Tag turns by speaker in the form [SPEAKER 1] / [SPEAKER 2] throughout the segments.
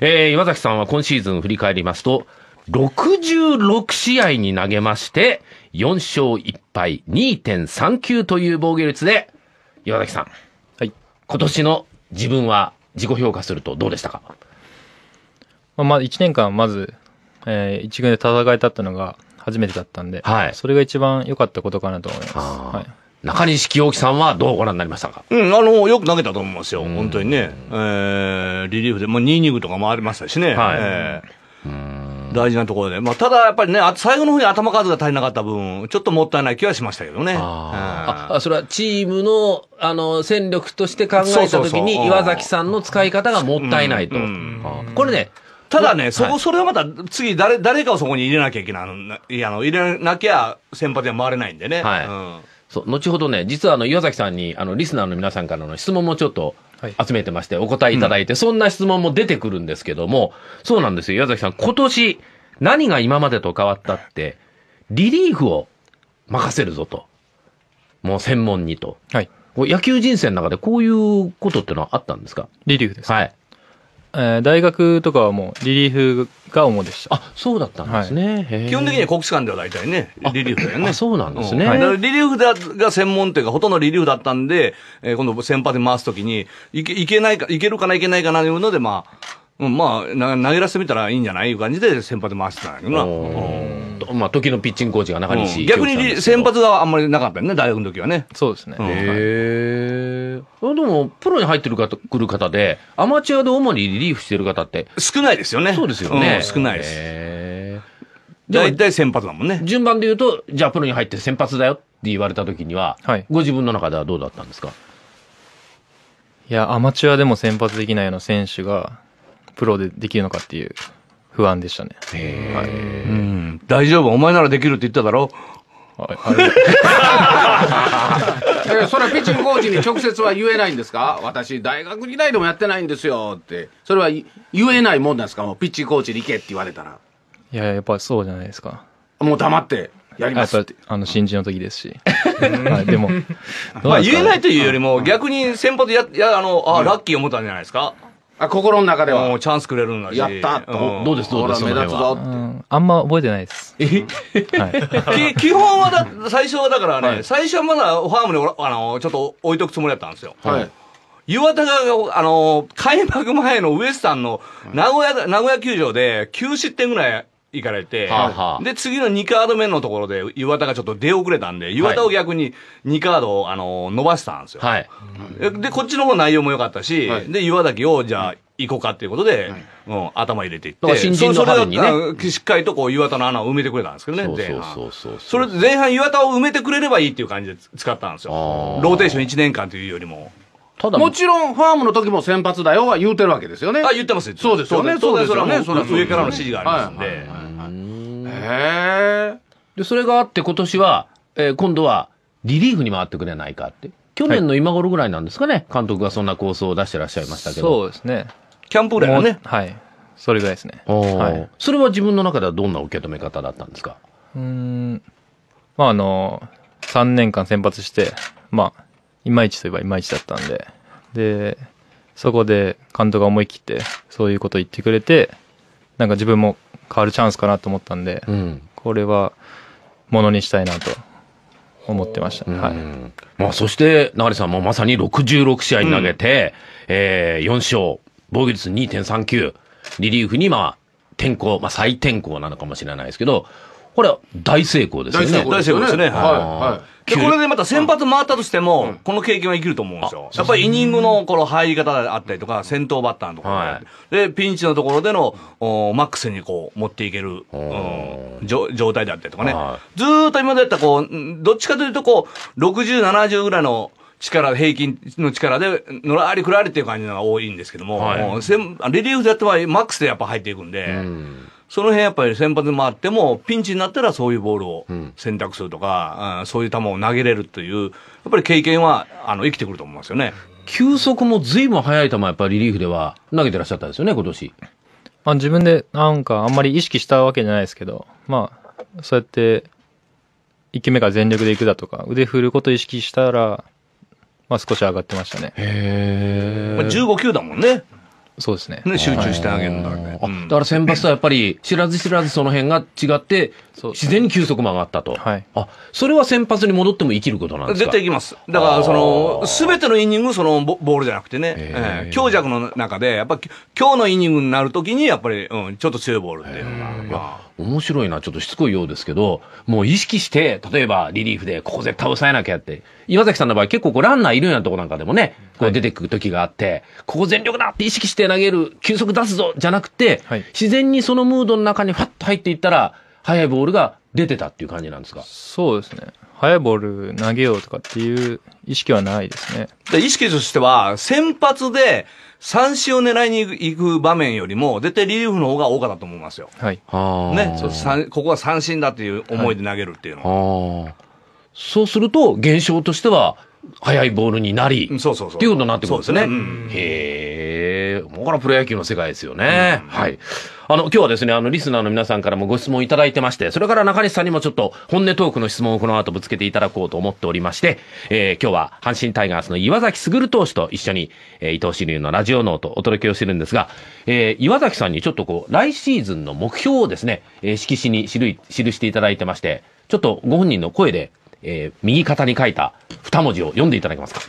[SPEAKER 1] えー、岩崎さんは今シーズン振り返りますと、66試合に投げまして、4勝1敗2.39という防御率で、岩崎さん。はい。今年の自分は自己評価するとどうでしたか
[SPEAKER 2] まあ、ま1年間まず、えー、1軍で戦いだったのが初めてだったんで、はい、それが一番良かったことかなと思います。あ、はい中西清樹さんはどうご覧になりましたか、
[SPEAKER 3] うん、あのよく投げたと思いますよ、本当にね、えー、リリーフで、まあ、2イニングとかもありましたしね、はいえー、大事なところで、まあ、ただやっぱりね、最後の方に頭数が足りなかった分、ちょっともったいない気はしましたけどね。あ、あそれはチームの
[SPEAKER 1] あの戦力として考えたときに、岩崎
[SPEAKER 3] さんの使い方がもったいないと。これねただね、そこ、それはまた次誰、誰かをそこに入れなきゃいけない、あの入れなきゃ先発では回れないんでね。は
[SPEAKER 1] いそう、後ほどね、実はあの、岩崎さんに、あの、リスナーの皆さんからの質問もちょっと集めてまして、お答えいただいて、うん、そんな質問も出てくるんですけども、そうなんですよ、岩崎さん、今年、何が今までと変わったって、リリーフを任せるぞと。もう専門にと。はい。野球人生の中でこういうことってのはあったんですかリリーフです。はい。えー、大
[SPEAKER 2] 学とかはもうリリーフが主でした。あ、そうだったんですね。はい、基本的には国
[SPEAKER 3] 士官では大体ね、リリ
[SPEAKER 2] ーフだよね。そうなんですね。はい、
[SPEAKER 3] リリーフだが専門というか、ほとんどリリーフだったんで、えー、今度先発で回すときに、いけいけないか、いけるかないけないかなというので、まあ、まあ、投げらせてみたらいいんじゃないいう感じで先発回してたんやけどな。まあ、時のピッチ
[SPEAKER 1] ングコーチが中西、うん、逆に先発があんまりなかったよね、大学の時はね。そうですね。うん、へえ、でも、プロに入ってる方、来る方で、アマチュアで主にリリーフしてる方って。少ないですよね。そうですよね。少ないです。大体先発だもんね。順番で言うと、じゃあプロに入って先発だよって言われた時には、はい、ご自分の中ではどうだったんですか
[SPEAKER 2] いや、アマチュアでも先発できないような選手が、プロでできるのかっていう不安でしたね。はい、大丈夫、お前ならできるって言っただろ。は
[SPEAKER 4] い、それはピッチングコーチに直接は言えないんですか私、大学時代でもやってないんですよって。それは言えないもんなんですかもうピッチングコーチに行けって言われたら。
[SPEAKER 2] いや、やっぱそうじゃないですか。もう黙って。やりますあの新人の時ですし、はい、
[SPEAKER 4] でも、まあ、言えないというより
[SPEAKER 3] も、逆に先発や、やあのあ、ラッキー思ったんじゃないですか。あ、心の中では。もうチャンスくれるんだし。やったと。どうですどうです目立つぞ
[SPEAKER 2] あんま覚えてないです。え
[SPEAKER 3] 基本はだ、最初はだからね、最初はまだファームに、あの、ちょっと置いとくつもりだったんですよ。はい。岩田が、あの、開幕前のウエスタンの名古屋、名古屋球場で9失点ぐらい行かれて、はで、次の2カード目のところで、岩田がちょっと出遅れたんで、岩田を逆に2カードを、あの、伸ばしたんですよ。はい、で、こっちの方内容も良かったし、はい、で、岩崎を、じゃあ、行こうかっていうことで、はい、うん、頭入れていって、新人の春にね。しっかりとこう、岩田の穴を埋めてくれたんですけどね、そうそうそうそれ前半岩田を埋めてくれればいいっていう感じで使ったんですよ。ーローテーション1年間というよりも。
[SPEAKER 4] もちろん、ファームの時も先発だよは言うてるわけですよね。あ、言ってますよ。そうですよ
[SPEAKER 3] ね。そうですよね。それは上からの指示がありますんで。はいはい
[SPEAKER 1] へえ。で、それがあって今年は、えー、今度はリリーフに回ってくれないかって。去年の今頃ぐらいなんですかね、はい、監督がそんな構想を出してらっしゃいましたけど。そうですね。キャンプぐらいのね。はい。それぐらいですね。
[SPEAKER 2] はい。
[SPEAKER 1] それは自分の中ではどんな受け止め方だったんですか
[SPEAKER 2] うん。まあ、あの、3年間先発して、まあ、いまいちといえばいまいちだったんで、で、そこで監督が思い切って、そういうこと言ってくれて、なんか自分も変わるチャンスかなと思ったんで、うん、これは、ものにしたいなと思ってました。はい。
[SPEAKER 1] まあ、そして、流さんもまさに66試合投げて、うん、えー、4勝、防御率2.39、リリーフに、まあ、転向、まあ、再転向なのかもしれないですけど、これは大成功ですね。大成功ですね。はい。はいで、これ
[SPEAKER 3] でまた先発回ったとしても、この経験は生きると思うんですよ。やっぱりイニングのこの入り方であったりとか、先頭バッターのところで、はい、で、ピンチのところでの、おマックスにこう、持っていける、うん、状態であったりとかね。はい、ずっと今までやったこう、どっちかというとこう、60、70ぐらいの、力、平均の力で、のらりくらりっていう感じのが多いんですけども、はい、レィーフやった場合、マックスでやっぱ入っていくんで、うんその辺やっぱり先発回っても、ピンチになったらそういうボールを選択するとか、うん、そういう球を投げれるという、やっぱり経験はあの生きてくると
[SPEAKER 2] 思いますよね。球速もずいぶん速い球、やっぱりリリーフでは投げてらっしゃったんですよね、今年。まあ、自分でなんかあんまり意識したわけじゃないですけど、まあ、そうやって、1球目から全力でいくだとか、腕振ること意識したら、まあ、少し
[SPEAKER 1] 上がってましたね。へえ。まあ、15球だもんね。そうですね。ね、集中してあげるんだわだから選抜とはやっぱり知らず知らずその辺が違って、自然に急速も上がったと。はいあ、それは先発に戻っても生きることなんです絶対いき
[SPEAKER 3] ます。だから、その、すべてのイニング、そのボ、ボールじゃなくてね、え強弱の中で、やっぱ、今日のイニングになると
[SPEAKER 1] きに、やっぱり、うん、ちょっと強いボールっていうのが。面白いな、ちょっとしつこいようですけど、もう意識して、例えばリリーフでここ絶対抑えなきゃって、岩崎さんの場合結構こうランナーいるようなとこなんかでもね、こう出てくる時があって、はい、ここ全力だって意識して投げる、球速出すぞじゃなくて、はい、自然にそのムードの中にファッと入っていったら、速いボールが出てたっていう感じなんですか
[SPEAKER 2] そうですね。速いボール投げようとかっていう意識はないですね。で意識としては、先発で、三振を狙いに行く場面よりも、
[SPEAKER 3] 絶対リリーフの方が多かったと思いますよ。
[SPEAKER 1] はい。ね、
[SPEAKER 3] ここは三振だっていう思いで投げ
[SPEAKER 1] るっていうのは。はい、そうすると、現象としては、速いボールになり、そうそうそう。っていうことになってくるんですね。そうですね。うん、へえ。こからプロ野球の世界ですよね。はい。あの、今日はですね、あの、リスナーの皆さんからもご質問いただいてまして、それから中西さんにもちょっと本音トークの質問をこの後ぶつけていただこうと思っておりまして、えー、今日は阪神タイガースの岩崎卓投手と一緒に、えー、伊藤支流のラジオノーとお届けをしてるんですが、えー、岩崎さんにちょっとこう、来シーズンの目標をですね、えー、色紙に記していただいてまして、ちょっとご本人の声で、えー、右肩に書いた二文字を読んでいただけますか。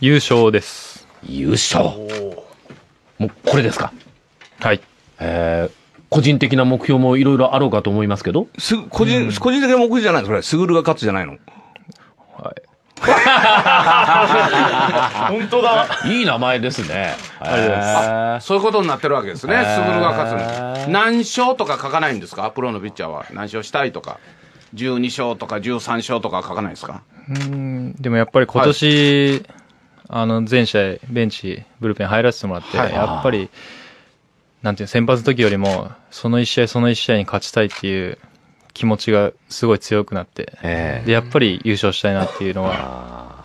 [SPEAKER 1] 優勝です。優勝。もうこれですか。はい。えー、個人的な目標もいろいろあろうかと思いますけど。す、個人、うん、個人的な目標じゃないそれ。すぐるが勝つじゃないの。は
[SPEAKER 4] い。本当だ。いい名前ですね。あそういうことになってるわけですね。すぐるが勝つ何勝とか書かないんですかプロのピッチャーは。何勝したいとか。12勝とか13勝とか書かないですか
[SPEAKER 2] うん。でもやっぱり今年、はいあの全試合ベンチブルペン入らせてもらって、はい、やっぱりなんていう先発の時よりもその一試合その一試合に勝ちたいっていう気持ちがすごい強くなって、えー、でやっぱり優勝したいなっていうのは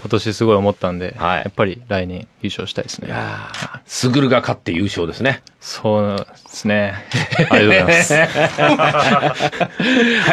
[SPEAKER 2] 今年すごい思ったんで、はい、やっぱり来年優勝したいですね。すぐるが勝って優勝ですね。そう
[SPEAKER 1] ですね。ありがとうございます。は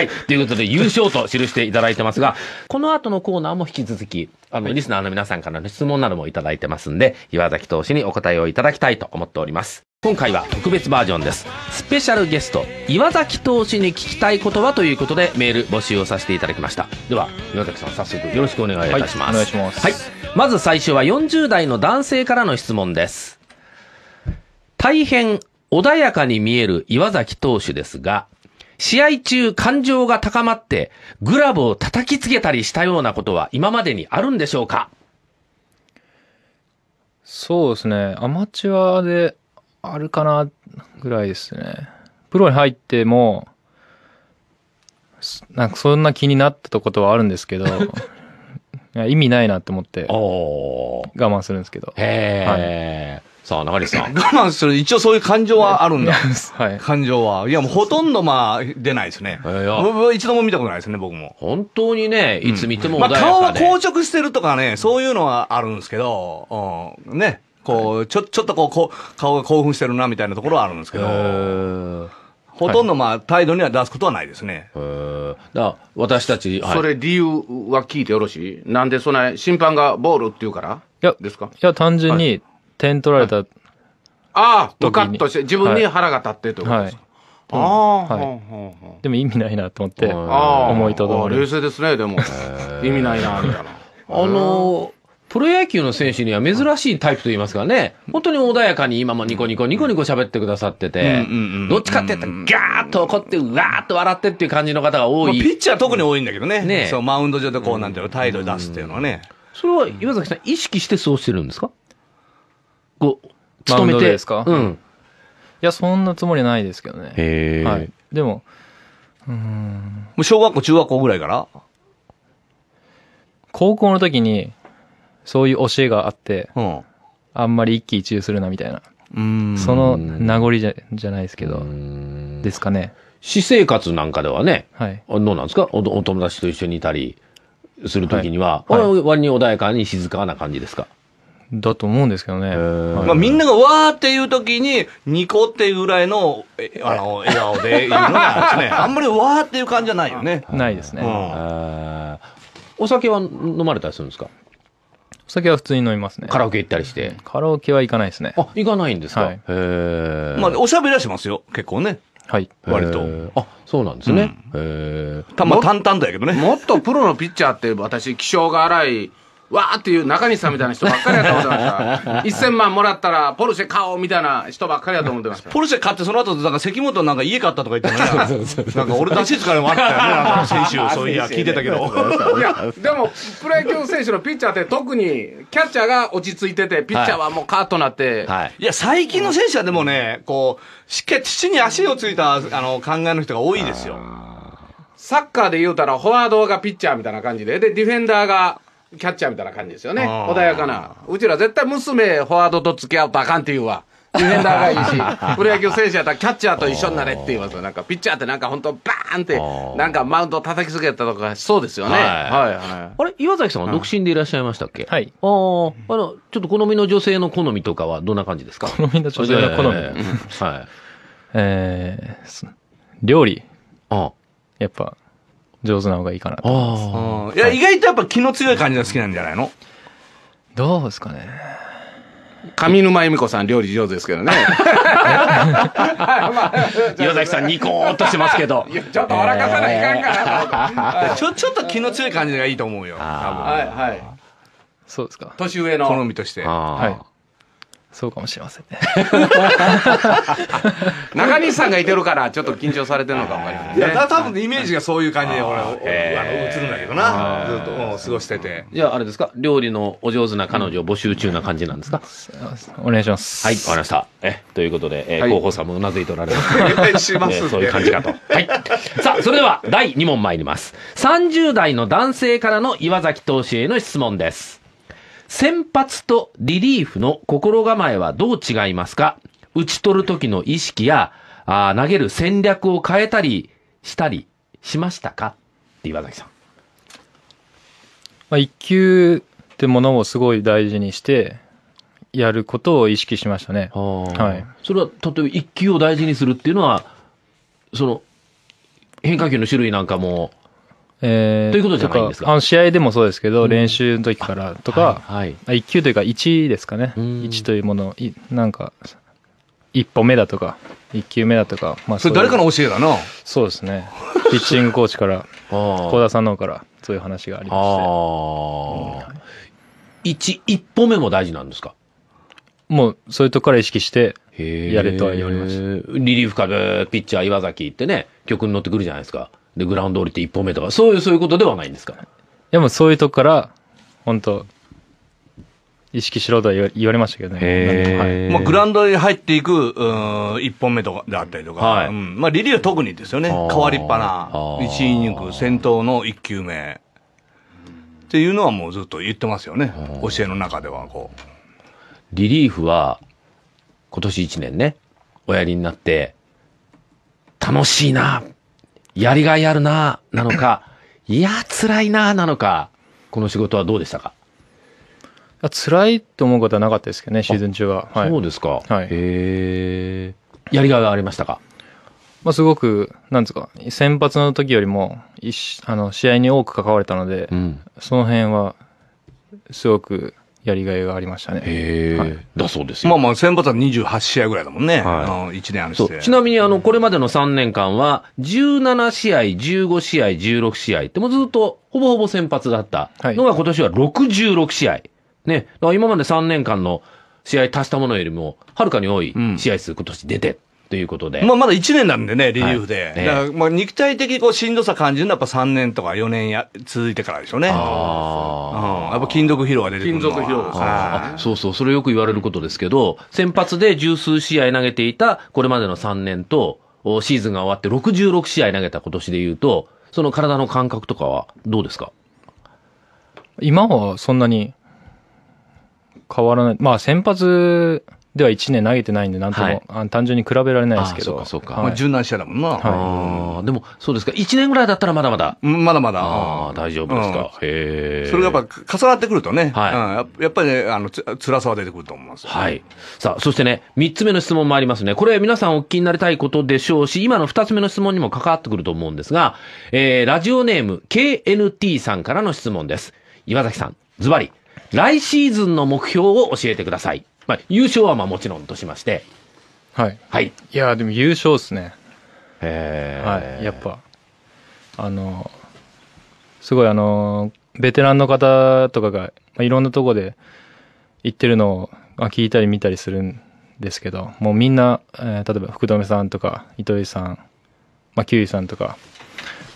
[SPEAKER 1] い。ということで、優勝と記していただいてますが、この後のコーナーも引き続き、あの、リスナーの皆さんからの質問などもいただいてますんで、岩崎投手にお答えをいただきたいと思っております。今回は特別バージョンです。スペシャルゲスト、岩崎投手に聞きたいことはということでメール募集をさせていただきました。では、岩崎さん早速よろしくお願いいたします。はい、お願いします。はい。まず最初は40代の男性からの質問です。大変穏やかに見える岩崎投手ですが、試合中感情が高まってグラブを叩きつけたりしたようなことは今までにあるんでしょうか
[SPEAKER 2] そうですね。アマチュアであるかなぐらいですね。プロに入っても、なんかそんな気になってたことはあるんですけど、意味ないなって思って我慢するんですけど。へえ。はいさあ、中西さん。
[SPEAKER 3] 我慢する。一応そういう感情はあるんだ。はい。感情は。いや、もうほとんどまあ、出ないですね。僕、一度も見たことない
[SPEAKER 1] ですね、僕も。本当にね、いつ見ても穏やかで、うん、まあ、顔は
[SPEAKER 3] 硬直してるとかね、そういうのはあるんですけど、うん、ね。こう、ちょ、ちょっとこう、顔が興奮してるな、みたいなところはあるん
[SPEAKER 1] ですけど。ほとんど
[SPEAKER 4] まあ、態度には出すことはないですね。
[SPEAKER 1] だから私たち、はい、それ
[SPEAKER 4] 理由は聞いてよろしいなんでそんな審判がボールって言うからいや、ですかい
[SPEAKER 2] や、単純に、はい点取られたあ
[SPEAKER 4] あドカッとして自分に腹が立ってってことですか、ああ、は
[SPEAKER 2] い、でも意味ないなと思っ
[SPEAKER 4] て思いとどま冷静
[SPEAKER 1] ですねでも意味ないなみたいなあのプロ野球の選手には珍しいタイプといいますかね、本当に穏やかに今もニコニコニコニコ喋ってくださってて、どっちかって言ったら、ガーッと怒って、うわーっと笑ってっていう感じの方が多い。ピッチャ
[SPEAKER 3] ー特に多いんだけどね。ねそう、マウンド上でこう、なんていうの、態度出すっていうのはね。
[SPEAKER 1] それは岩崎さん、意識してそうしてるんですかこう、勤めて。ですかうん。い
[SPEAKER 2] や、そんなつもりないですけどね。へはい。でも、
[SPEAKER 1] うん。もう小学校、
[SPEAKER 2] 中学校ぐらいから高校の時に、そういう教えがあって、うん、あんまり一喜一憂するなみたいな。うんその名残じゃじゃないですけど、
[SPEAKER 1] ですかね。私生活なんかではね、はい、どうなんですかおお友達と一緒にいたりするときには、はい、割に穏やかに静かな感じですかだと思うんですけどね。まあ、みん
[SPEAKER 3] ながわーっていう時に、ニコっていう
[SPEAKER 1] ぐらいの、
[SPEAKER 3] あの、笑顔でいるのがですね、あ
[SPEAKER 1] んまりわーっていう感じじゃないよね。ないですね、うん。お酒は飲まれたりするんですかお酒は普通
[SPEAKER 2] に飲みますね。カラオケ行ったりして。カラオケは行かないですね。あ、行かないんですか、はい、へまあ、おしゃ
[SPEAKER 4] べりはしますよ、結構ね。はい。割と。
[SPEAKER 1] あ、そうなんですね。
[SPEAKER 4] うん、へたまあ、淡々だけどね。もっとプロのピッチャーって、私、気性が荒い、わーっていう中西さんみたいな人
[SPEAKER 1] ばっかりやと思ってま
[SPEAKER 4] した。1000 万もらったら、ポルシェ買おうみたいな人ばっかりやと思ってました。ポルシェ買って、その後、なんか関本なんか家買ったとか言ってね。なんか俺たし疲れもあったよね、なんか先 そういや、聞いてたけど。いや、でも、プロ野球選手のピッチャーって特に、キャッチャーが落ち着いてて、ピッチャーはもうカーとなって。はい。いや、最近の選手はでもね、こう、しっかり土に足をついた、あの、考えの人が多いですよ。サッカーで言うたら、フォワードがピッチャーみたいな感じで、で、ディフェンダーがキャッチャーみたいな感じですよね。穏やかな。うちら絶対娘、フォワードと付き合うとあかんっていうわ。ディフェンダーがいいし、プロ野球選手やったらキャッチャーと一緒になれって言いますよ。なんかピッチャーってなんか本当バーンって、なんかマウント叩きすぎたとかそうですよね。はい、はい、はい。
[SPEAKER 1] あれ、岩崎さんは独身でいらっしゃいましたっけはい。ああ、あの、ちょっと好みの女性の好みとかはどんな感じですか好みの女性の好み。はい。
[SPEAKER 2] えー、料
[SPEAKER 1] 理。ああ。やっぱ、上
[SPEAKER 2] 手な方がいいかなと思いま
[SPEAKER 4] す。いや、意外とやっぱ気の強い感じが好きなんじゃないのどうですかね。上沼恵美子さん料理上手ですけどね。
[SPEAKER 1] 岩崎さんニコーっとしてますけど。ちょっと笑かさな
[SPEAKER 4] いかんかな、ちょ、ちょっと気
[SPEAKER 3] の強い感じがいいと思うよ。はいはい。そうですか。年上の。好みとし
[SPEAKER 4] て。はい。そうかもしれませんね 中西さんがいてるからちょっと緊張されてるのかもわかりま
[SPEAKER 3] せんねいや多分イメージがそういう感じで俺映るんだけどなずっと過ごしてて
[SPEAKER 1] じゃああれですか料理のお上手な彼女を募集中な感じなんですか、お願いしますはいわかりましたえということで、え報候補さんもうなずいておられ いします、そういう感じかとはいさあそれでは第2問参ります30代の男性からの岩崎投手への質問です先発とリリーフの心構えはどう違いますか打ち取る時の意識や、あ投げる戦略を変えたりしたりしましたかって岩崎さん。
[SPEAKER 2] まあ、一球ってものをすごい大事にして、やることを意識しましたね。はい。それは、例えば一球を
[SPEAKER 1] 大事にするっていうのは、その、変化球の種類なんかも
[SPEAKER 2] えー、ということじゃないんですかあの試合でもそうですけど、うん、練習の時からとか、はいはい、1級というか1ですかね、1というものいなんか1歩目だとか1球目だとか、まあそ、それ誰かの教えだなそうですねピッチングコーチから 幸田さんの方からそういう話があり
[SPEAKER 1] ましてあ、うん、1一歩目も大事なんですか
[SPEAKER 2] もうそういうとこから意識し
[SPEAKER 1] てやれとは言われましたリリーフからピッチャー岩崎ってね曲に乗ってくるじゃないですかで、グラウンド降りて一本目とか、そういう、そういうことではないんですか
[SPEAKER 2] でもそういうとこから、本当意識しろとは言われましたけどね。はい、まあ、グラ
[SPEAKER 3] ウンドに入っていく、うん、一本目とかであったりとか、はいうん、まあ、リリーは特にですよね。変わりっぱな、1イニング、先頭の1球目。っていうのはもうずっと言ってますよね。教えの中では、
[SPEAKER 1] こう。リリーフは、今年1年ね、おやりになって、楽しいな、やりがいあるな、なのか、いや、辛いな、なのか、この仕事はどうでしたか辛
[SPEAKER 2] いと思うことはなかったですけどね、シーズン中は。はい、そうですか。はい、へやりがいはありましたかまあ、すごく、なんですか、先発の時よりも、あの試合に多く関われたので、うん、その辺は、すごくやりがいがありましたね。ええ、だそうです
[SPEAKER 1] まあまあ、選抜は28試合ぐらいだもんね。はい、1年あるしちなみに、あの、これまでの3年間は、17試合、15試合、16試合って、もうずっと、ほぼほぼ先発だったのが、今年は66試合。ね。今まで3年間の試合足したものよりも、はるかに多い試合数、今年出てということで。まあ、まだ1年なんでね、リリーフで。はい、だから、まあ、肉体的こうしんどさ感じるのはやっぱ3年
[SPEAKER 3] とか4年や続いてからでし
[SPEAKER 1] ょうね。ああ、うん。やっぱ金属疲労が出てくる金属疲労ですね。あそうそう、それよく言われることですけど、先発で十数試合投げていたこれまでの3年と、シーズンが終わって66試合投げた今年で言うと、その体の感覚とかはどうですか
[SPEAKER 2] 今はそんなに変わらない。まあ先発では1年投げてないんで、なんとも、はい、単純に比べられないですけど。ああそうか、そうか。はい、柔軟者だもんな。はい、でも、そうですか。1年ぐらいだったらまだまだ。ま
[SPEAKER 3] だまだ。あ大丈夫ですか。うん、へ
[SPEAKER 1] え。それがや
[SPEAKER 3] っぱ重なってくるとね、はい、うん、やっぱりね、あ
[SPEAKER 1] の、つ辛さは出てくると思います、ね、はい。さあ、そしてね、3つ目の質問もありますね。これ皆さんお聞きになりたいことでしょうし、今の2つ目の質問にも関わってくると思うんですが、えー、ラジオネーム KNT さんからの質問です。岩崎さん、ズバリ、来シーズンの目標を教えてください。まあ、優勝はまあもちろんとしまして。はい。はい。いや、でも優勝ですね。へえ。はい。やっぱ、あの、
[SPEAKER 2] すごいあの、ベテランの方とかが、まあ、いろんなとこで行ってるのを、あ、聞いたり見たりするんですけど、もうみんな、えー、例えば福留さんとか、糸井さん、まあ、九ウさんとか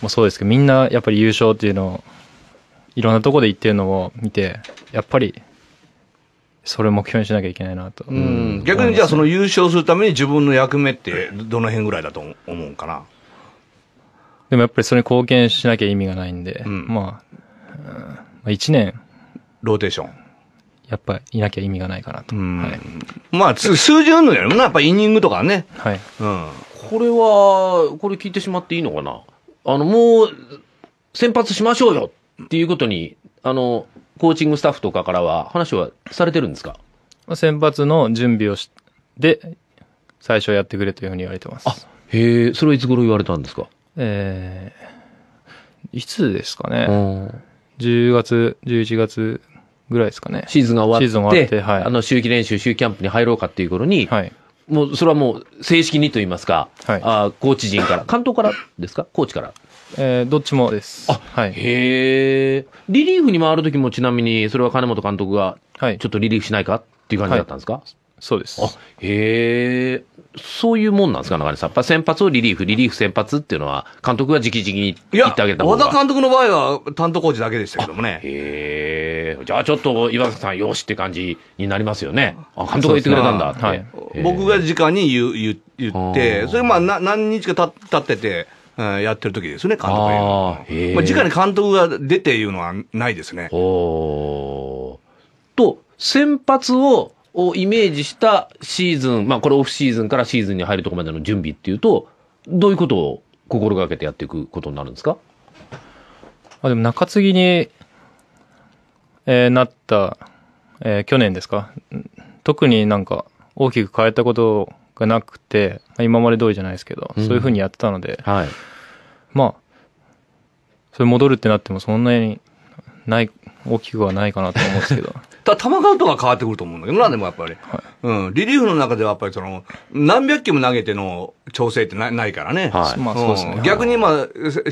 [SPEAKER 2] もそうですけど、みんなやっぱり優勝っていうのを、いろんなとこで言ってるのを見てやっぱりそれを目標にしなきゃいけないなと。うん、逆にじゃあそ
[SPEAKER 3] の優勝するために自分の役目ってどの辺ぐらいだと思うかな
[SPEAKER 2] でもやっぱりそれに貢献しなきゃ意味がないんで、うん、まあ、うん、1年。ローテーション。やっぱ
[SPEAKER 1] いなきゃ意味がないかなと。はい、まあ、数字る動やよ。な、やっぱイニングとかね。はい。うん。これは、これ聞いてしまっていいのかなあの、もう、先発しましょうよっていうことに、あの、コーチングスタッフとかからは話はされてるんですか先発の準備をし、で、最初やってくれというふうに言われてます。あ、へえ、それはいつ頃言われたんですかえー、
[SPEAKER 2] いつですかね。10月、11月ぐらいですかね。シーズンが終シーズンわっ終わて、って
[SPEAKER 1] はいあの、秋季練習、秋季キャンプに入ろうかっていう頃に、はい。もう、それはもう、正式にと言いますか、はいあーコーチ陣から、関東からですかコーチから。えー、どっちもです。あ、はい。へえ。リリーフに回る時もちなみに、それは金本監督が、はい。ちょっとリリーフしないかっていう感じだったんですか、はい、そうです。あ、へえ。そういうもんなんですか、中根さん。やっぱ先発をリリーフ、リリーフ先発っていうのは、監督が直々に言ってあげた方が。和田監督の場合は、担当コーチだけでしたけどもね。へえ。じゃあちょっと、岩崎さん、よしって感じになりますよね。あ、監督が言ってくれたんだって。はい、僕
[SPEAKER 3] が直に言言言って、それまあ、何日か経ってて、やってる時ですね、監督あまあ、直
[SPEAKER 1] に監督が出ていうのはないですね。おと、先発を、をイメージしたシーズン、まあこれオフシーズンからシーズンに入るところまでの準備っていうと、どういうことを心がけてやっていくことになるんですかあでも中継ぎに、えーなった、えー去
[SPEAKER 2] 年ですか特になんか大きく変えたことがなくて、今まで通りじゃないですけど、うんそういうふうにやってたので、はい。まあ、それ戻るってなってもそんなにない、大きくはないかなと思うんですけど。
[SPEAKER 3] た球数とか変わってくると思うんだけどな、でもやっぱり。はい、うん。リリーフの中ではやっぱりその、何百球も投げての調整ってなないからね。はい。まあそうですね。うん、逆に今、3、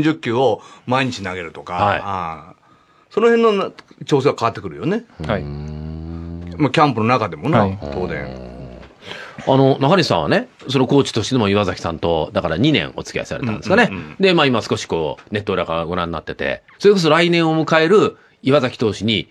[SPEAKER 3] 40球を毎日投げるとか、はい、あその辺の調整は変わってくるよね。はい。ま
[SPEAKER 1] あキャンプの中でもな、はい、当然。あの、中西さんはね、そのコーチとしても岩崎さんと、だから2年お付き合いされたんですかね。うんうんうん、で、まあ今少しこう、ネット裏からご覧になってて、それこそ来年を迎える岩崎投手に、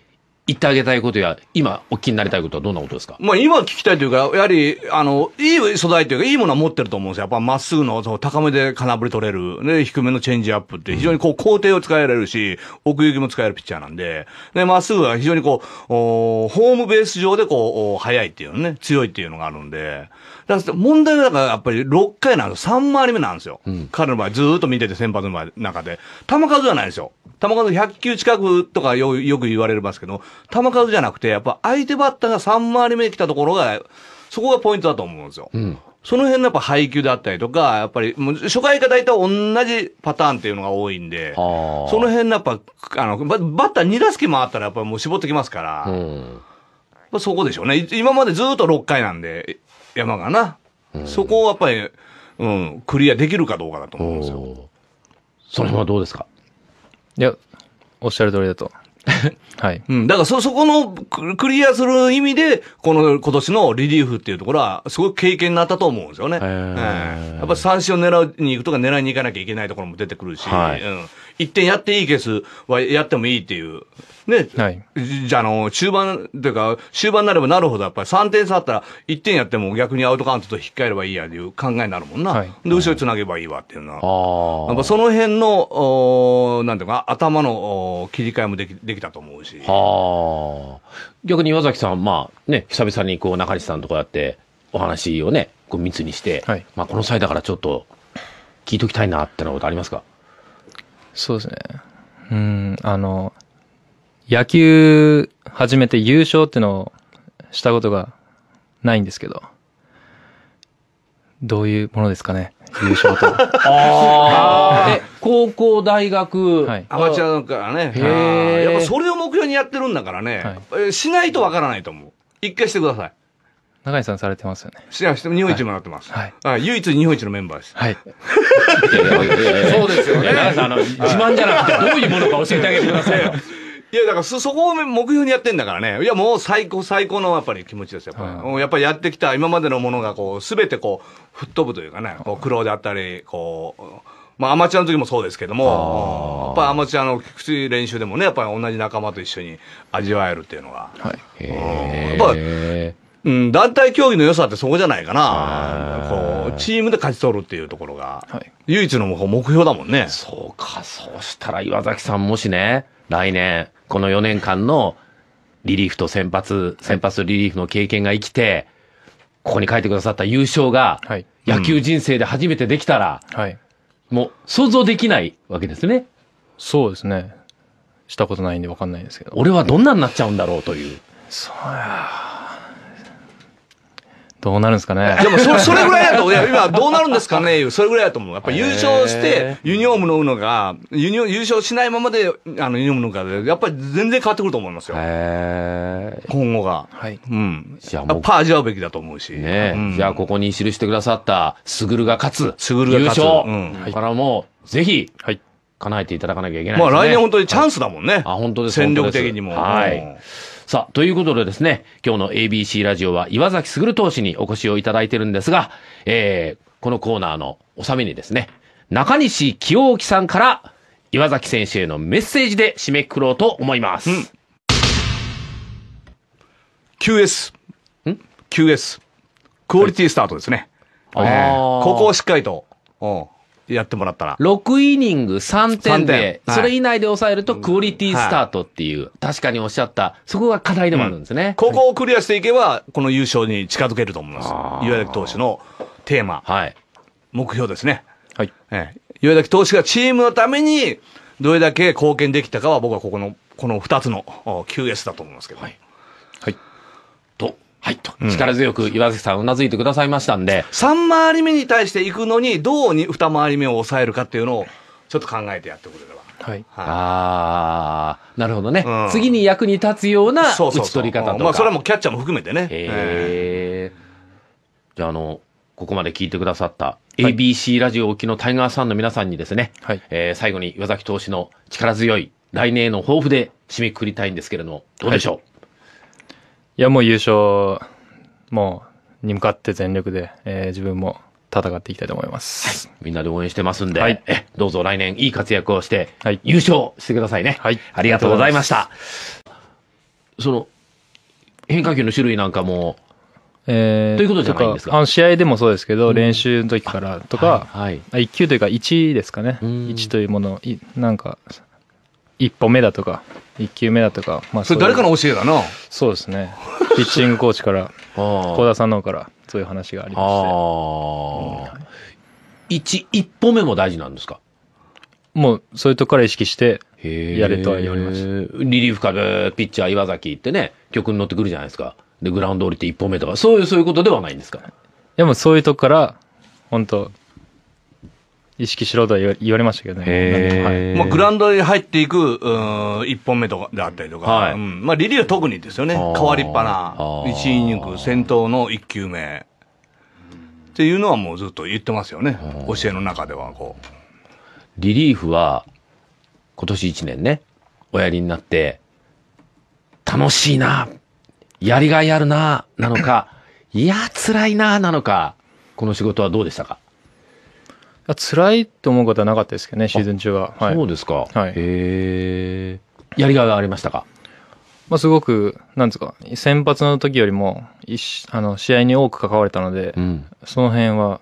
[SPEAKER 1] 言ってあげたいことや、今、お聞きになりたいことはどんなことですか
[SPEAKER 3] まあ今聞きたいというか、やはり、あの、いい素材というか、いいものは持ってると思うんですよ。やっぱまっすぐの、その高めで空振り取れる、ね、低めのチェンジアップって、非常にこう、工程を使えられるし、奥行きも使えるピッチャーなんで、で、まっすぐは非常にこう、おーホームベース上でこう、お速いっていうのね、強いっていうのがあるんで、だって、問題はだからやっぱり6回なんですよ。3回り目なんですよ。うん、彼の場合、ずっと見てて先発の中で。球数はないんですよ。球数100球近くとかよよく言われますけど、球数じゃなくて、やっぱ相手バッターが3回り目来たところが、そこがポイントだと思うんですよ。うんその辺のやっぱ配球であったりとか、やっぱり、もう初回が大体同じパターンっていうのが多いんで、その辺のやっぱ、あの、バッター2打席回ったらやっぱりもう絞ってきますから、うん、まあ、そこでしょうね。今までずっと6回なんで、山がな、うん、そこをやっぱり、うん、クリアできるかどうかだと思うんですよ。
[SPEAKER 1] その辺はどうですか
[SPEAKER 3] いや、おっしゃる通りだと はい。うん。だからそ、そこのクリアする意味で、この今年のリリーフっていうところは、すごく経験になったと思うんですよね。えー、やっぱ三振を狙いに行くとか狙いに行かなきゃいけないところも出てくるし、はい、うん。一点やっていいケースはやってもいいっていう。ね、はい、じゃああの、中盤というか、終盤になればなるほど、やっぱり3点差あったら、1点やっても逆にアウトカウントと引っ換えればいいやという考えになるもんな、はい、で後ろに繋げばいいわっていうのは、やっぱその辺の、
[SPEAKER 1] おなんていうか、頭のお切り替えもできできたと思うし。ああ。逆に岩崎さん、まあね、久々にこう中西さんとこうやってお話をね、こう密にして、はい、まあこの際だからちょっと聞いときたいなってなことありますかそうですね。
[SPEAKER 2] うん、あの、野球始めて優勝ってのをしたことがないんですけど、どういうものですかね、優勝と。
[SPEAKER 1] ああ。高校、大学、
[SPEAKER 3] はい、アマチュアからね。やっぱそれを目標にやってるんだからね、はい、しないとわからないと思う。一回してください。中西さんされてますよね。しや、日本一もらってます。はい。唯一日本一のメンバーです。はい。
[SPEAKER 4] そうですよね。中さん、あの、自慢じゃ
[SPEAKER 3] なくて、どういうものか教えてあげてくださいよ。いや、だからそ、そこを目標にやってんだからね。いや、もう最高、最高のやっぱり気持ちですよ。やっぱり、やっぱりやってきた今までのものが、こう、すべてこう、吹っ飛ぶというかね、こう、苦労であったり、こう、まあ、アマチュアの時もそうですけども、やっぱアマチュアの菊池練習でもね、やっぱり同じ仲間と一緒に味わえるっていうのが。はい。へっうん、団体競技の良さってそこじゃないかな、こうチームで勝ち取るっていうところが、はい、
[SPEAKER 1] 唯一の目標だもんね。そうか、そうしたら岩崎さん、もしね、来年、この4年間のリリーフと先発、先発とリリーフの経験が生きて、ここに書いてくださった優勝が、野球人生で初めてできたら、はい、もう想像できないわけですね。そうですね。したことないんで分かんないんですけど。俺はどんなになっちゃうんだろうという。そう
[SPEAKER 2] や。どうなるんですかね。でもそ、それぐらいだと、いや、今、どう
[SPEAKER 3] なるんですかね、それぐらいだと思う。やっぱ優勝して、ユニホームのうのが、ユニ優勝しないままで、あの、ユニホームのがやっぱり全然変わってくると思いますよ。今後が。は
[SPEAKER 4] い。
[SPEAKER 1] うん。じゃあもう。
[SPEAKER 3] パー味わうべきだと思うし。ね、
[SPEAKER 1] うん、じゃあ、ここに記してくださった、すぐるが勝つ。すぐるが勝つ。優勝。うん。からもう、ぜひ。はい。叶えていただかなきゃいけないですね。まあ来年本当に
[SPEAKER 3] チャンスだもんね。はい、あ、本当です戦力的にも。はい。
[SPEAKER 1] さあ、ということでですね、今日の ABC ラジオは岩崎卓投手にお越しをいただいてるんですが、えー、このコーナーの納めにですね、中西清樹さんから岩崎選手へのメッセージで締めくくろうと思います。うん、QS。ん ?QS。クオリティスタートですね。はい、えー、ここをしっかりと。やってもらったら。6イニング3点で、それ以内で抑えるとクオリティスタートっていう、はい、確かにおっしゃった、そこが課題でもあるんですね。うん、
[SPEAKER 3] ここをクリアしていけば、この優勝に近づけると思います。岩崎投手のテーマ、はい、目標ですね。はいええ、岩崎投手がチームのために、どれだけ貢献できたかは、僕はここの、この2つの QS だと思いますけど。はい
[SPEAKER 1] はいと、力強く岩崎さんうなずいてくださいましたんで。
[SPEAKER 3] 3回り目に対して行くのに、どうに2回り目を抑えるかっていうのを、ちょっと考えてやってくれれ
[SPEAKER 1] ば。はい。ああ、なるほどね、うん、次に役に立つような打ち取り方とか。そうそうそうまあ、それはもうキャッチャーも含めてね。へえ。じゃあ、あの、ここまで聞いてくださった ABC ラジオ沖のタイガーさんの皆さんにですね、はい、えー、最後に岩崎投手の力強い来年への抱負で締めくくりたいんですけれども、どうでしょう、はい
[SPEAKER 2] いや、もう優勝、もう、に向かって全力で、えー、自分も
[SPEAKER 1] 戦っていきたいと思います。はい、みんなで応援してますんで、はい、えどうぞ来年いい活躍をして、はい、優勝してくださいね。はい。ありがとうございました。その、変化球の種類なんかも、
[SPEAKER 2] えー、ということじゃないんですかあの試合でもそうですけど、うん、練習の時からとか、はい、はい、1球というか1ですかね、1というもの、いなんか、一歩目だとか、一球目だとか、まあそれ誰かの教えだな。そうですね。
[SPEAKER 1] ピッチングコーチから、幸 田さ
[SPEAKER 2] んの方からそういう話があ
[SPEAKER 1] りまして。一、一歩目も大事なんですかもう、そういうとこから意識して、やれとは言われました。リリーフからピッチャー岩崎ってね、曲に乗ってくるじゃないですか。で、グラウンド降りて一歩目とか、そういう、そういうことではないんですかい
[SPEAKER 2] や、もうそういうとこから、本当意識しろとは言われましたけど
[SPEAKER 1] ね。はいまあ、グラウンド
[SPEAKER 3] に入っていく、うん、1本目とかであったりとか、はい、うん、まあ、リリーは特にですよね。変わりっぱな、1イニング、先頭の1球目。っていうのはもうずっと言ってますよね。
[SPEAKER 1] 教えの中では、こう。リリーフは、今年1年ね、おやりになって、楽しいな、やりがいあるな、なのか、いや、辛いな、なのか、この仕事はどうでしたか辛いと思うことはなかったですけどね、シーズン中は。はい、そうですか。はい、へやりがいはありましたかまあ、す
[SPEAKER 2] ごく、なんですか、先発の時よりも、あの試合に多く関われたので、うん、その辺は、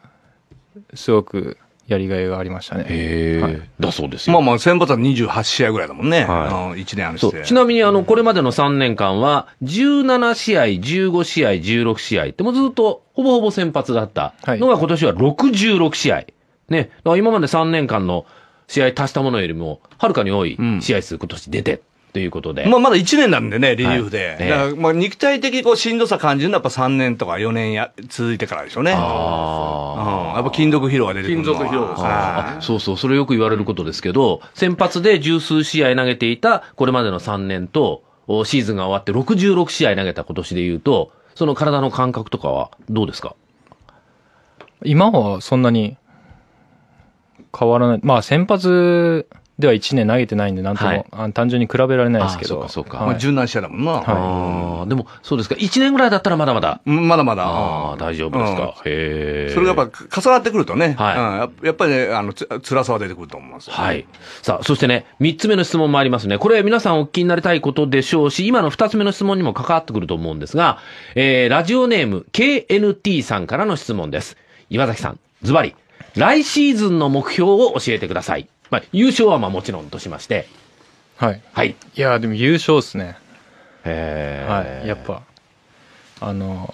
[SPEAKER 2] すごくやりがいがありましたね。へはい、だそうですまあまあ、先発は28
[SPEAKER 1] 試合ぐらいだもんね。はい、あの1年あるしちなみに、あの、これまでの3年間は、17試合、15試合、16試合って、もうずっと、ほぼほぼ先発だったのが、今年は66試合。はいね、今まで3年間の試合足したものよりも、はるかに多い試合数、今年出て、うんということで。まあ、まだ1年なんでね、リリーフで。はいまあ、肉体
[SPEAKER 3] 的こうしんどさ感じるのはやっぱ3年とか4年や続いてからでしょうね。ああ、うん。や
[SPEAKER 1] っぱ金属疲労が出てくる金属疲労ですね、はい。そうそう、それよく言われることですけど、先発で十数試合投げていたこれまでの3年と、シーズンが終わって66試合投げた今年で言うと、その体の感覚とかはどうですか
[SPEAKER 2] 今はそんなに変わらない。まあ先発では1年投げてないんで、なんとも、はい、単純に比べられないですけど。ああそうか、そうか。はい、柔軟者だもんな。はい、でも、そうですか。1年ぐらいだったらまだまだ。まだまだ。
[SPEAKER 3] ああ、大丈夫ですか。うん、へ
[SPEAKER 1] え。それが
[SPEAKER 2] やっぱ重
[SPEAKER 3] な
[SPEAKER 1] ってくるとね、はい、うん、やっぱりね、あの、つ辛さは出てくると思います、ね、はい。さあ、そしてね、3つ目の質問もありますね。これ皆さんお聞きになりたいことでしょうし、今の2つ目の質問にも関わってくると思うんですが、えー、ラジオネーム KNT さんからの質問です。岩崎さん、ズバリ。来シーズンの目標を教えてください。まあ、優勝はまあもちろんとしまして。はい。はい。いや、でも優勝っすね。へえ。はい。やっぱ、
[SPEAKER 2] あの、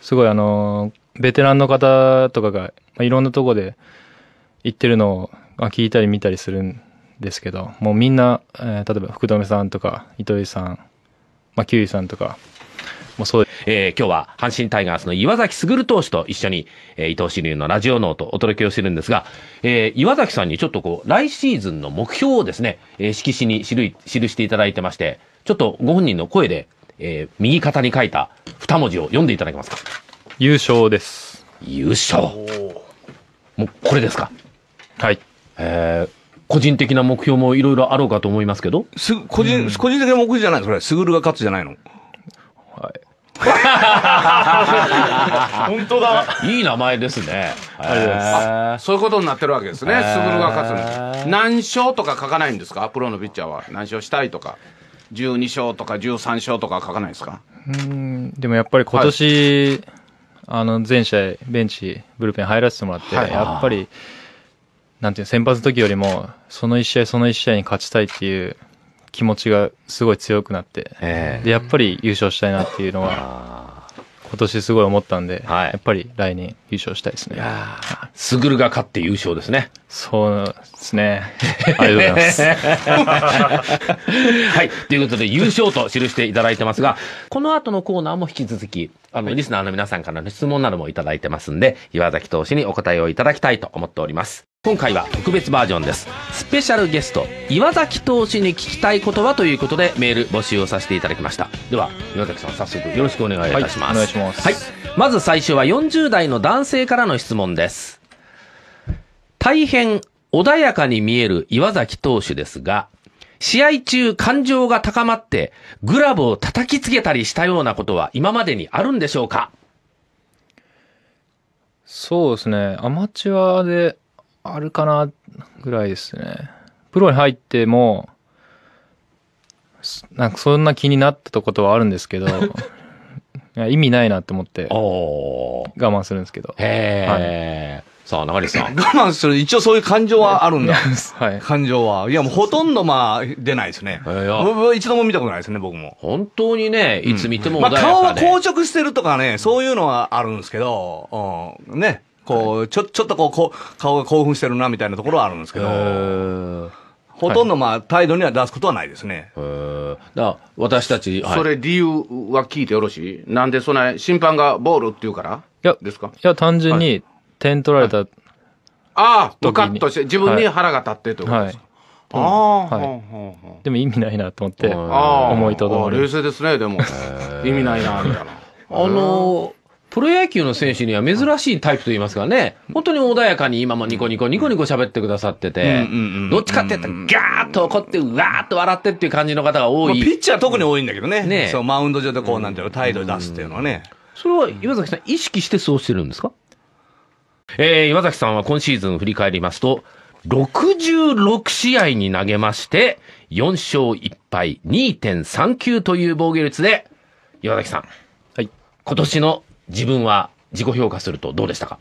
[SPEAKER 2] すごいあの、ベテランの方とかが、まあ、いろんなとこで言ってるのを聞いたり見たりするんですけど、もうみんな、えー、例えば福留さんとか、糸井さん、まあ、キュウイさんとか、
[SPEAKER 1] そう、えー、今日は阪神タイガースの岩崎卓投手と一緒に、えー、伊藤新流のラジオノートお届けをしてるんですが、えー、岩崎さんにちょっとこう、来シーズンの目標をですね、えー、色紙に記記していただいてまして、ちょっとご本人の声で、えー、右肩に書いた二文字を読んでいただけますか。優勝です。優勝。もう、これですか。はい。えー、個人的な目標もいろいろあろうかと思いますけど。す、個人、個人的な目標じゃないそれ。すぐるが勝つじゃないの。本当だ。いい名前ですね。
[SPEAKER 4] そういうことになってるわけですね。スグルが勝つ何勝とか書かないんですかプロのピッチャーは。何勝したいとか。12勝とか13勝とか書かないですか
[SPEAKER 2] うんでもやっぱり今年、はい、あの全試合ベンチブルペン入らせてもらって、はい、やっぱりなんていう先発の時よりもその1試合その1試合に勝ちたいっていう気持ちがすごい強くなって、えー、でやっぱり優勝したいなっていうのは今年すごい思ったんで、はい、やっぱり来年優勝したいですね。
[SPEAKER 1] すぐるが勝って優勝ですね。そうですね。ありがとうございます。はい。ということで、優勝と記していただいてますが、この後のコーナーも引き続き、あの、リスナーの皆さんからの質問などもいただいてますんで、岩崎投手にお答えをいただきたいと思っております。今回は特別バージョンです。スペシャルゲスト、岩崎投手に聞きたいことはということで、メール募集をさせていただきました。では、岩崎さん、早速よろしくお願いいたします。はい、お願いします。はい。まず最初は40代の男性からの質問です。大変穏やかに見える岩崎投手ですが、試合中感情が高まってグラブを叩きつけたりしたようなことは今までにあるんでしょうかそうです
[SPEAKER 2] ね。アマチュアであるかなぐらいですね。プロに入っても、なんかそんな気になってたことはあるんですけど、意味ないなって思って我慢するんですけど。へ
[SPEAKER 1] え、はいさあ、中西
[SPEAKER 2] さん。我慢する。一応そういう感情はあるんだ。はい。感情は。いや、もうほ
[SPEAKER 3] とんどまあ、出ないですね。や僕は一度も見たことないですね、僕も。本当にね、いつ見ても穏まあ、顔は硬直してるとかね、そういうのはあるんですけど、うん、ね。こう、ちょ、ちょっとこう、こ顔が興奮してるな、みたいなところはあるんですけど、ほとんど
[SPEAKER 4] まあ、態度には出すことはないですね。
[SPEAKER 1] ーだから私たち、
[SPEAKER 4] はいそれ理由は聞いてよろしいなんでそんな審判がボールって言うからいやですかいや、単純に、点取られた。ああ、ドカッとして、自分に腹が立ってとはああ、
[SPEAKER 2] はい。でも意味ないなと思って、思いとどまり。冷
[SPEAKER 1] 静
[SPEAKER 4] ですね、でも。意
[SPEAKER 1] 味ないな、みたいな。あのプロ野球の選手には珍しいタイプと言いますかね、本当に穏やかに今もニコニコ、ニコニコ喋ってくださってて、どっちかって言ったら、ガーッと怒って、うわーっと笑ってっていう感じの方が多い。ピ
[SPEAKER 3] ッチャー特に多いんだけどね。ねそう、マウンド上でこう、なん
[SPEAKER 1] ていうの、態度出すっていうのはね。それは岩崎さん、意識してそうしてるんですかえー、岩崎さんは今シーズン振り返りますと、66試合に投げまして、4勝1敗、2.39という防御率で、岩崎さん。はい。今年の自分は自己評価するとどうでしたか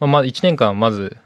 [SPEAKER 2] まあ、1年間まず、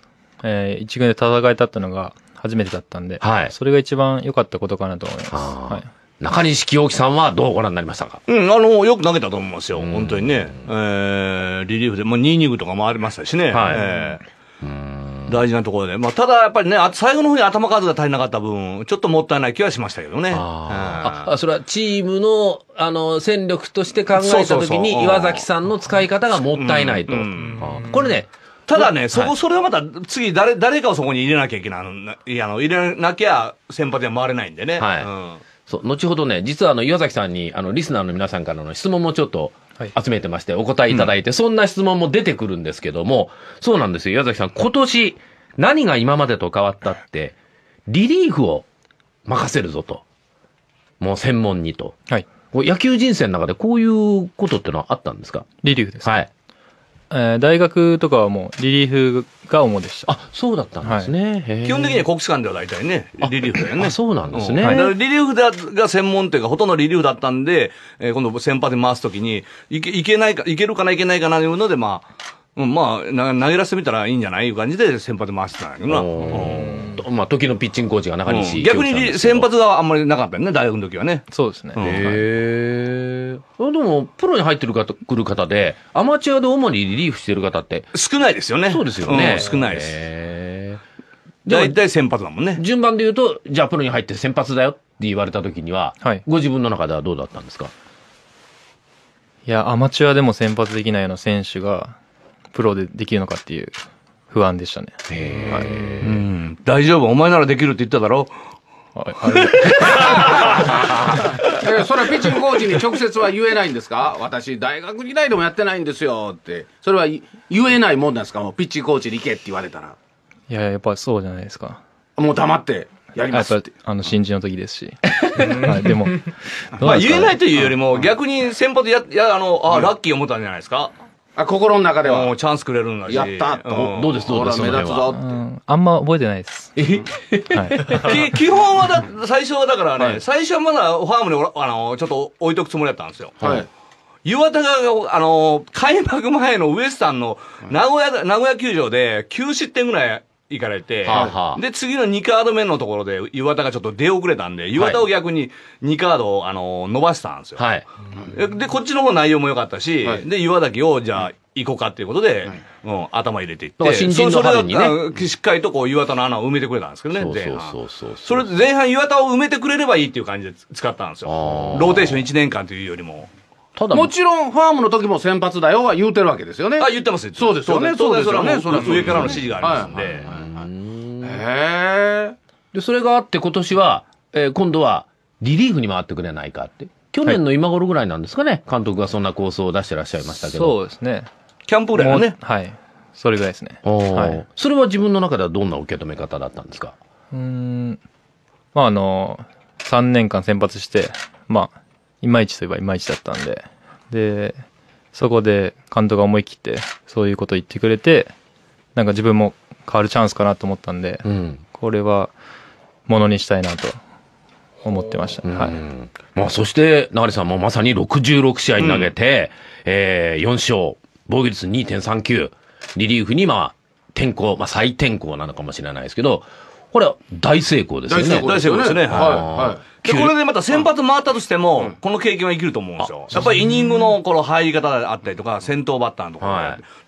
[SPEAKER 2] えー、1軍で戦えたっていうのが初めてだったんで、はい、それが一番良かったことかなと思います。はい中西清樹さんはどうご覧になりましたか
[SPEAKER 3] うん、あの、よく投げたと思いますよ、うん、本当にね。えー、リリーフで、もう2イニングとか回りましたしね。はい。えー、大事なところで。まあ、ただやっぱりね、あ最後の方に頭数が足りなかった分、ちょっともったいない気はしましたけどね。あ、あ、それはチームの、あ
[SPEAKER 1] の、戦力として考えたときに、岩崎さんの使い方がもったいないと。うん、これね、
[SPEAKER 3] ただね、そこ、それはまた次誰、誰かをそこに入れなきゃいけな
[SPEAKER 1] い。いや、あの、入れなきゃ先発では回れないんでね。はい。うんそう後ほどね実はあの岩崎さんにあのリスナーの皆さんからの質問もちょっと集めてまして、お答えいただいて、はいうん、そんな質問も出てくるんですけどもそうなんですよ岩崎さん今年何が今までと変わったってリリーフを任せるぞともう専門にと、はい、野球人生の中でこういうことってのはあったんですかリリーフです、はいえー、大学
[SPEAKER 2] とかはもうリリーフが主でした。あ、そうだったんですね。はい、基本的には
[SPEAKER 3] 国士舘では大体ね、リリーフ
[SPEAKER 2] だよね。そうなんですね。うんはい、
[SPEAKER 3] リリーフだが専門というか、ほとんどリリーフだったんで、えー、今度先発で回すときに、いけいけないか、いけるかないけないかなというので、まあ、まあ、投げらせてみたらいいんじゃないいう感じで先発回してたんやけどな。まあ、時のピッチングコ
[SPEAKER 1] ーチが中西、うん、逆に先発があんまりなかったよね、大学の時はね。そうですね。へえ。でも、プロに入ってる方、来る方で、アマチュアで主にリリーフしてる方って。少ないですよね。そうですよね。少ないです。大体先発だもんね。順番で言うと、じゃあプロに入って先発だよって言われた時には、はい、ご自分の中ではどうだったんですか
[SPEAKER 2] いや、アマチュアでも先発できないような選手が、プロでできるのかっていう不安でしたね。はい、大丈夫、お前ならできるって言っただろ え
[SPEAKER 4] それはピッチングコーチに直接は言えないんですか私、大学時代でもやってないんですよって。それは言えないもんなんですかもうピッチングコーチに行けって言われたら。
[SPEAKER 2] いや、やっぱりそうじゃないですか。もう黙って。やりますあの、新人の時ですし。はい、
[SPEAKER 4] でも。まあ、言えないというよりも、
[SPEAKER 3] 逆に先発や、や、あの、あ、ラッキー思ったんじゃないですかあ、心の中では。もうチャンスくれる
[SPEAKER 2] んだし。やったと。どうですどうです目立つぞって。あんま覚えてないです。え
[SPEAKER 3] 基本はだ、最初はだからね、最初はまだファームにあの、ちょっと置いとくつもりだったんですよ。はい。岩田が、あの、開幕前のウエスタンの名古屋、名古屋球場で9失点ぐらい行かれて、はで、次の2カード目のところで、岩田がちょっと出遅れたんで、岩田を逆に2カードあの、伸ばしたんですよ。はい、で、こっちの方内容も良かったし、はい、で、岩崎を、じゃあ、行こうかっていうことで、うん、頭入れていって、新人の春にね。しっかりとこう岩田の穴を埋めてくれたんですけどね、前半。そうそうそうそれ前半岩田を埋めてくれればいいっていう感じで使ったんですよ。ローテーション1年間というよりも。
[SPEAKER 4] ただもちろん、ファームの時も先発だよは言うてるわけですよね。あ、言ってますそうですよね。
[SPEAKER 3] そうですよね。上からの指示がありますんで。
[SPEAKER 1] へえ。で、それがあって今年は、えー、今度はリリーフに回ってくれないかって。去年の今頃ぐらいなんですかね、はい、監督がそんな構想を出してらっしゃいましたけど。そうですね。キャンプぐらいのね。はい。それぐらいですね。
[SPEAKER 2] はい。
[SPEAKER 1] それは自分の中ではどんな受け止め方だったんですか
[SPEAKER 2] うん。まあ、あの、3年間先発して、まあ、いまいちといえばいまいちだったんで、で、そこで監督が思い切って、そういうこと言ってくれて、なんか自分も変わるチャンスかなと思ったんで、うん、これはものにしたいなと思ってました。はい。
[SPEAKER 1] まあ、そして、流さんもまさに66試合投げて、うん、えー、4勝、防御率2.39、リリーフにまあ、天候、まあ、再天候なのかもしれないですけど、これは大成功ですよね。大成功ですね。はい。はい、でこれでまた先発回ったとしても、この経験は生きると思
[SPEAKER 3] うんですよ。やっぱりイニングのこの入り方であったりとか、先頭バッターのところ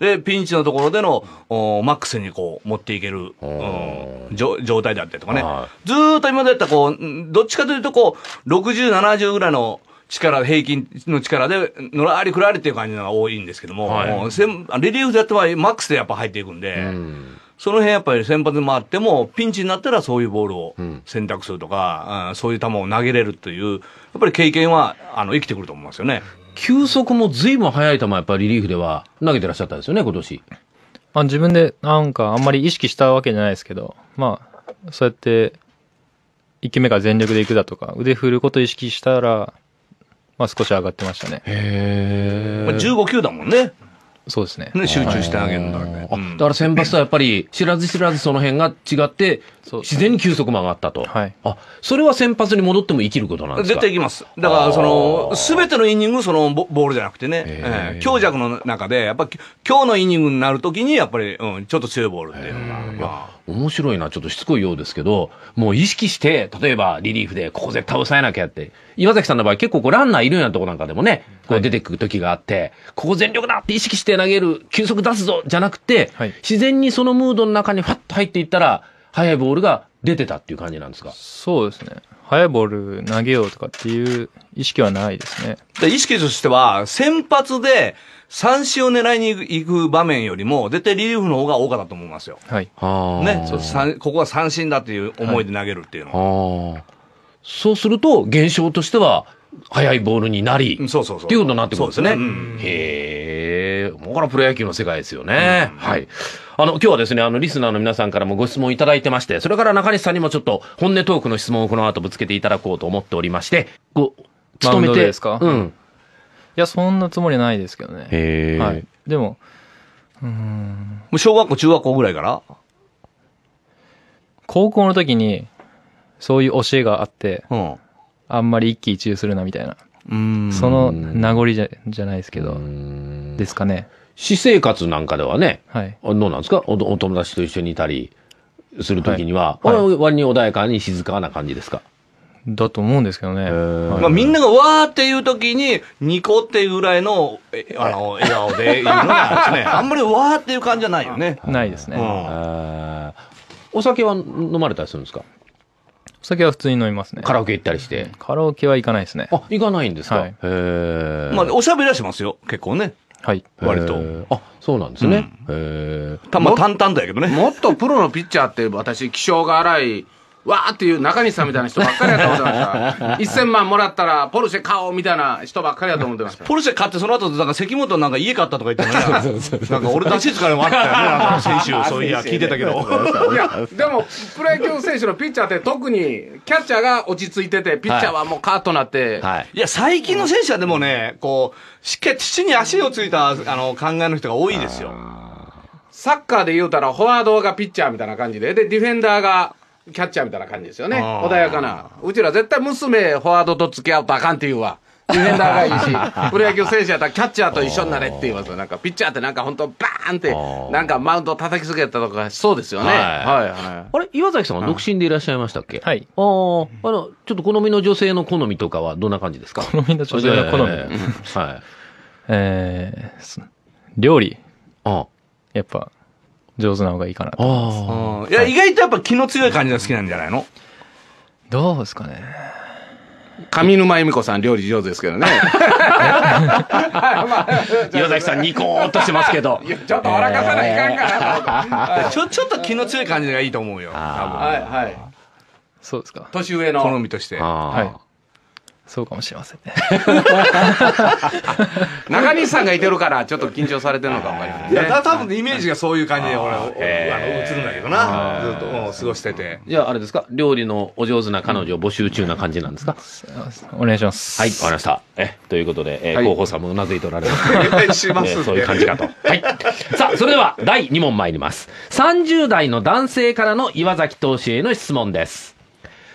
[SPEAKER 3] で、で、ピンチのところでのおマックスにこう持っていける、うん、状態であったりとかね。ずっと今までやったこう、どっちかというとこう、60、70ぐらいの、力、平均の力で、のらりくらりっていう感じのが多いんですけども、はい、もうレリーフでやった場合、マックスでやっぱ入っていくんで、うその辺やっぱり先発回っても、ピンチになったらそういうボールを選択するとか、うん、そういう球を投げれるという、やっぱり経験は、あの、生きてくると思い
[SPEAKER 2] ますよね。球速もずいぶん速い球、やっぱりリリーフでは投げてらっしゃったんですよね、今年。まあ自分でなんかあんまり意識したわけじゃないですけど、まあ、そうやって、1球目から全力でいくだとか、腕振ること意識したら、まあ、少し上が
[SPEAKER 1] ってましたね。へまあ、15球だもんね。そうですね。ね、集中してあげるんだわね。だから先発とはやっぱり知らず知らずその辺が違って、自然に急速も上がったと。はいあ、それは先発に戻っても生きることなんです絶対生き
[SPEAKER 3] ます。だから、その、すべてのイニング、そのボ、ボールじゃなくてね、ええ強弱の中で、やっぱ今日のイニングになるとき
[SPEAKER 1] に、やっぱり、うん、ちょっと強いボールっていうのがあ。面白いな、ちょっとしつこいようですけど、もう意識して、例えばリリーフでここ絶対抑えなきゃって、岩崎さんの場合結構こうランナーいるようなとこなんかでもね、こう出てくる時があって、はい、ここ全力だって意識して投げる、球速出すぞじゃなくて、はい、自然にそのムードの中にファッと入っていったら、速いボールが出てたっていう感じなんですか
[SPEAKER 2] そうですね。速いボール投げようとかっていう意識はないですね。意識としては、先発で三振を狙いに行く場面よりも、絶
[SPEAKER 3] 対リリーフの方が多かったと思いますよ。
[SPEAKER 1] はい。ね、
[SPEAKER 3] ここは三振だっていう思いで投げる
[SPEAKER 1] っていうのは。はい、そうすると、現象としては、速いボールになり、そうそうそう。っていうことになってくるんですね。すねうん、へえ、ここからプロ野球の世界ですよね。うん、はい。あの、今日はですね、あの、リスナーの皆さんからもご質問いただいてまして、それから中西さんにもちょっと、本音トークの質問をこの後ぶつけていただこうと思っておりまして、こう、勤めて。ですかうん。
[SPEAKER 2] いや、そんなつもりないですけどね。へはい。でも、うん。もう小学校、中学校ぐらいから高校の時に、そういう教えがあって、うん、あんまり一喜一憂するなみたいな。その
[SPEAKER 1] 名残じゃじゃないですけど、ですかね。私生活なんかではね、はい、どうなんですかお友達と一緒にいたりするときには、はいはい、割に穏やかに静かな感じですかだと思うんですけどね。まあ、み
[SPEAKER 3] んながわーっていうときに、ニコっていうぐらいの、あの、笑顔でいるのがですね、あんまりわーっていう感じじ
[SPEAKER 2] ゃないよね。ないですね、うん。お酒は飲まれたりするんですかお酒は普通に飲みますね。カラオケ行ったりして。カラオケは行かないですね。あ、行かないんですか、はい、へえ。
[SPEAKER 4] まあ、おしゃべりはしますよ、結構ね。はい、割と。あそうなんですね。うん、へえ。たまあ、淡々だけどね。もっとプロのピッチャーって、私、気性が荒いわーっていう中西さんみたいな人ばっかりやと思ってました。1000 万もらったら、ポルシェ買おうみたいな人ばっかりやと思ってました。ポルシェ買って、その後、なんか関本なんか家買ったとか言ってました なんか俺らし疲れもあったよね、なんか そういや、聞いてたけど。いや、でも、プロ野球選手のピッチャーって特に、キャッチャーが落ち着いてて、ピッチャーはもうカーッとなって。はい。いや、最近の選手はでもね、こう、しっかり土に足をついた、あの、考えの人が多いですよ。サッカーで言うたら、フォワードがピッチャーみたいな感じで、で、ディフェンダーがキャッチャーみたいな感じですよね。穏やかな。うちら絶対娘、フォワードと付き合うとあかんって言うわ。ディフェンダーがいいし、プロ野球選手やったらキャッチャーと一緒になれって言いますよ。なんかピッチャーってなんか本当バーンって、なんかマウント叩きすぎたとかそうですよね。はい、はい、はい。
[SPEAKER 1] あれ、岩崎さんは独身でいらっしゃいましたっけはい。ああ、あの、ちょっと好みの女性の好みとかはどんな感じですか好みの女性の好み。は
[SPEAKER 2] い。えー、料理。ああ。やっぱ、上手な方がいいかなと思
[SPEAKER 4] います。いや、はい、意外とやっぱ気の強い感じが好きなんじゃないのどうですかね。上沼恵美子さん料理上手ですけどね。岩崎さんニコーっとしてますけど。ちょっと笑かさないかんかな、えーちょ。ちょ
[SPEAKER 3] っと気の強い感じがいいと思うよ。はい
[SPEAKER 4] はい。そうですか。年上の。好みとして。はい。そうかもしれませんね 中西さんがいてるからちょっと緊張されてるのか分かりません、ね、いや多分イメージがそういう感じで俺あの映るんだけど
[SPEAKER 3] な
[SPEAKER 1] ずっ
[SPEAKER 4] と過ごしてて
[SPEAKER 1] じゃああれですか料理のお上手な彼女を募集中な感じなんですか、うん、お願いしますはいわかりましたえということで、えー、広報さんもうなずいておられます、はい、します、ね、そういう感じかとはいさあそれでは第2問参ります30代の男性からの岩崎投手への質問です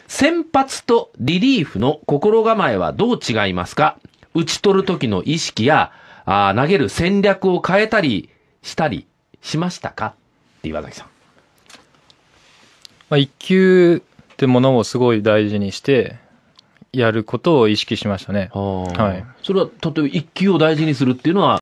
[SPEAKER 1] 先発とリリーフの心構えはどう違いますか打ち取る時の意識や、あ投げる戦略を変えたりしたりしましたかって岩崎さん。まあ、1球っても
[SPEAKER 2] のをすごい大事にして、やることを意識しましたね。はい。それは、例えば1球を大事にするっていうのは、